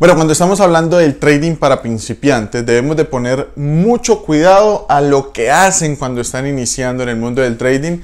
Bueno, cuando estamos hablando del trading para principiantes, debemos de poner mucho cuidado a lo que hacen cuando están iniciando en el mundo del trading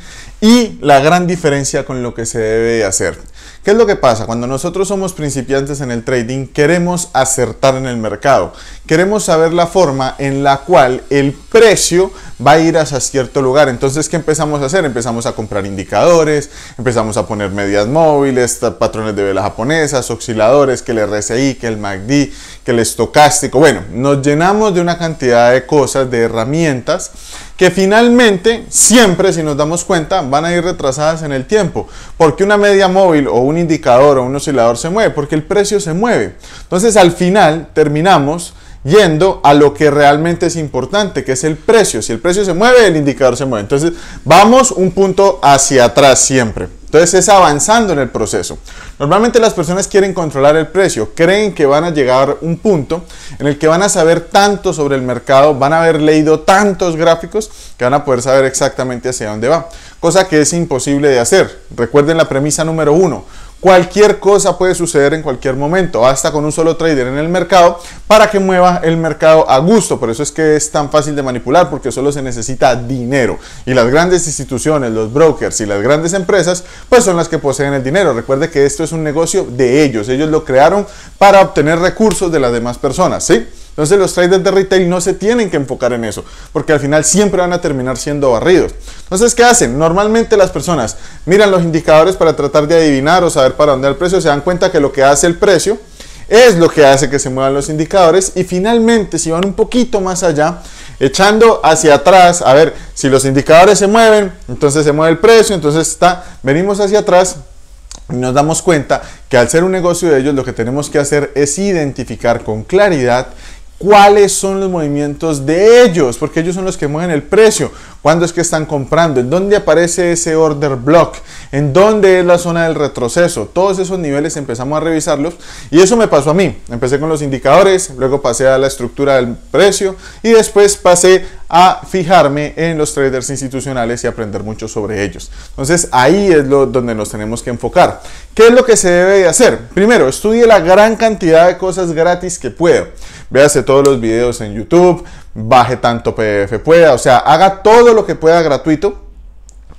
y la gran diferencia con lo que se debe hacer. ¿Qué es lo que pasa? Cuando nosotros somos principiantes en el trading, queremos acertar en el mercado. Queremos saber la forma en la cual el precio va a ir hacia cierto lugar. Entonces, ¿qué empezamos a hacer? Empezamos a comprar indicadores, empezamos a poner medias móviles, patrones de vela japonesas, osciladores, que el RSI, que el MACD, que el estocástico. Bueno, nos llenamos de una cantidad de cosas, de herramientas que finalmente siempre, si nos damos cuenta, van a ir retrasadas en el tiempo. Porque una media móvil o un indicador o un oscilador se mueve, porque el precio se mueve. Entonces al final terminamos yendo a lo que realmente es importante, que es el precio. Si el precio se mueve, el indicador se mueve. Entonces vamos un punto hacia atrás siempre. Entonces es avanzando en el proceso. Normalmente las personas quieren controlar el precio, creen que van a llegar a un punto en el que van a saber tanto sobre el mercado, van a haber leído tantos gráficos que van a poder saber exactamente hacia dónde va, cosa que es imposible de hacer. Recuerden la premisa número uno, Cualquier cosa puede suceder en cualquier momento, hasta con un solo trader en el mercado para que mueva el mercado a gusto. Por eso es que es tan fácil de manipular porque solo se necesita dinero. Y las grandes instituciones, los brokers y las grandes empresas, pues son las que poseen el dinero. Recuerde que esto es un negocio de ellos, ellos lo crearon para obtener recursos de las demás personas, ¿sí? Entonces los traders de retail no se tienen que enfocar en eso, porque al final siempre van a terminar siendo barridos. Entonces, ¿qué hacen? Normalmente las personas miran los indicadores para tratar de adivinar o saber para dónde va el precio, se dan cuenta que lo que hace el precio es lo que hace que se muevan los indicadores y finalmente si van un poquito más allá, echando hacia atrás, a ver, si los indicadores se mueven, entonces se mueve el precio, entonces está, venimos hacia atrás, y nos damos cuenta que al ser un negocio de ellos lo que tenemos que hacer es identificar con claridad cuáles son los movimientos de ellos, porque ellos son los que mueven el precio, cuándo es que están comprando, en dónde aparece ese order block, en dónde es la zona del retroceso. Todos esos niveles empezamos a revisarlos y eso me pasó a mí. Empecé con los indicadores, luego pasé a la estructura del precio y después pasé a fijarme en los traders institucionales y aprender mucho sobre ellos. Entonces ahí es lo, donde nos tenemos que enfocar. ¿Qué es lo que se debe de hacer? Primero, estudie la gran cantidad de cosas gratis que pueda. Véase todos los videos en YouTube, baje tanto PDF pueda, o sea, haga todo lo que pueda gratuito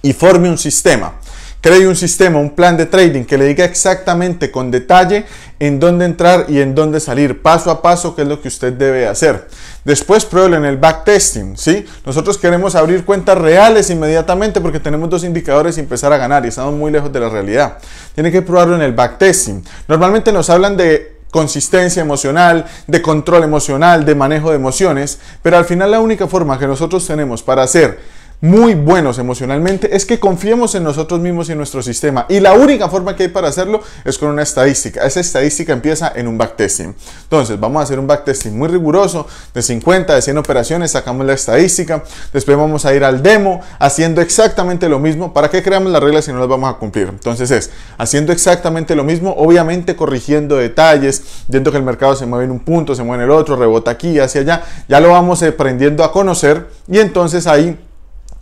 y forme un sistema. Cree un sistema, un plan de trading que le diga exactamente con detalle en dónde entrar y en dónde salir, paso a paso, qué es lo que usted debe hacer. Después pruébelo en el backtesting, ¿sí? Nosotros queremos abrir cuentas reales inmediatamente porque tenemos dos indicadores y empezar a ganar y estamos muy lejos de la realidad. Tiene que probarlo en el backtesting. Normalmente nos hablan de consistencia emocional, de control emocional, de manejo de emociones, pero al final la única forma que nosotros tenemos para hacer muy buenos emocionalmente es que confiemos en nosotros mismos y en nuestro sistema. Y la única forma que hay para hacerlo es con una estadística. Esa estadística empieza en un backtesting. Entonces, vamos a hacer un backtesting muy riguroso de 50, de 100 operaciones, sacamos la estadística. Después vamos a ir al demo haciendo exactamente lo mismo. ¿Para qué creamos las reglas si no las vamos a cumplir? Entonces es haciendo exactamente lo mismo, obviamente corrigiendo detalles, viendo que el mercado se mueve en un punto, se mueve en el otro, rebota aquí, hacia allá. Ya lo vamos aprendiendo a conocer y entonces ahí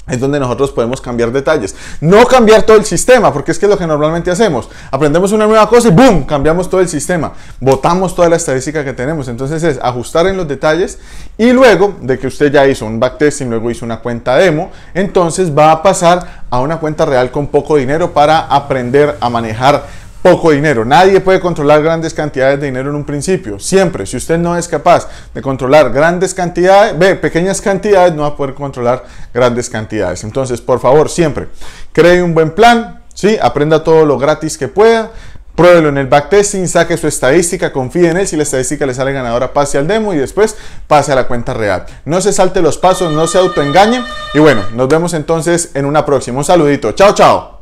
es donde nosotros podemos cambiar detalles. No cambiar todo el sistema, porque es que es lo que normalmente hacemos. Aprendemos una nueva cosa y ¡boom! Cambiamos todo el sistema. Botamos toda la estadística que tenemos. Entonces es ajustar en los detalles y luego de que usted ya hizo un y luego hizo una cuenta demo, entonces va a pasar a una cuenta real con poco dinero para aprender a manejar poco dinero. Nadie puede controlar grandes cantidades de dinero en un principio. Siempre, si usted no es capaz de controlar grandes cantidades, ve, pequeñas cantidades, no va a poder controlar grandes cantidades. Entonces, por favor, siempre cree un buen plan, ¿sí? aprenda todo lo gratis que pueda. Pruébelo en el backtesting, saque su estadística, confíe en él. Si la estadística le sale ganadora, pase al demo y después pase a la cuenta real. No se salte los pasos, no se autoengañe. Y bueno, nos vemos entonces en una próxima. Un saludito. Chao, chao.